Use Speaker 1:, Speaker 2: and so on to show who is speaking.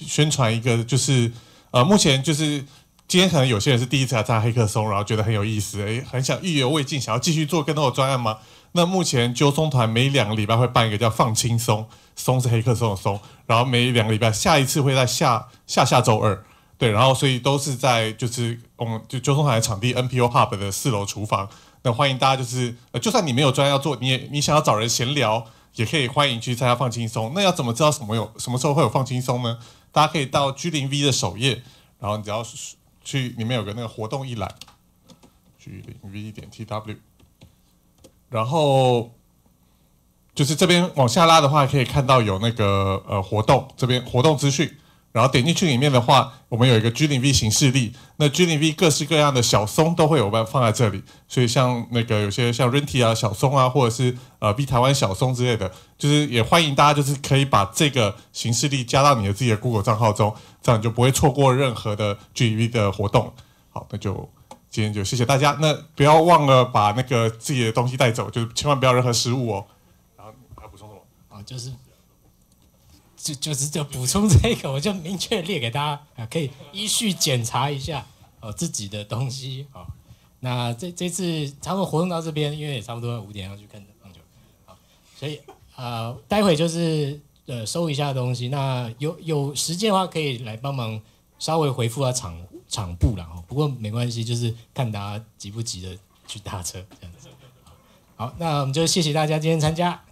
Speaker 1: 宣传一个就是，呃，目前就是今天可能有些人是第一次来参加黑客松，然后觉得很有意思，诶，很想意犹未尽，想要继续做更多的专案嘛。那目前揪松团每两个礼拜会办一个叫“放轻松”，松是黑客松的松，然后每两个礼拜下一次会在下下下周二，对，然后所以都是在就是我们就揪松团的场地 NPO Hub 的四楼厨房，那欢迎大家就是，就算你没有专案要做，你也你想要找人闲聊。也可以欢迎去参加放轻松。那要怎么知道什么有什么时候会有放轻松呢？大家可以到居零 V 的首页，然后你只要去里面有个那个活动一栏，居零 V 点 T W，然后就是这边往下拉的话，可以看到有那个呃活动这边活动资讯。然后点进去里面的话，我们有一个 G d V 形式力，那 G d V 各式各样的小松都会有办放在这里，所以像那个有些像 Renty 啊、小松啊，或者是呃 B 台湾小松之类的，就是也欢迎大家就是可以把这个形式力加到你的自己的 Google 账号中，这样就不会错过任何的 G d V 的活动。好，那就今天就谢谢大家，那不要忘了把那个自己的东西带走，就是千万不要任何失误哦。然后
Speaker 2: 还有补充什么？啊，就是。就就是就补充这个，我就明确列给大家，啊，可以依序检查一下哦自己的东西哦。那这这次差不多活动到这边，因为也差不多五点要去看棒球，好，所以啊，待会就是呃收一下东西。那有有时间的话，可以来帮忙稍微回复下场场部了哦。不过没关系，就是看大家急不急的去搭车这样。子。好，那我们就谢谢大家今天参加。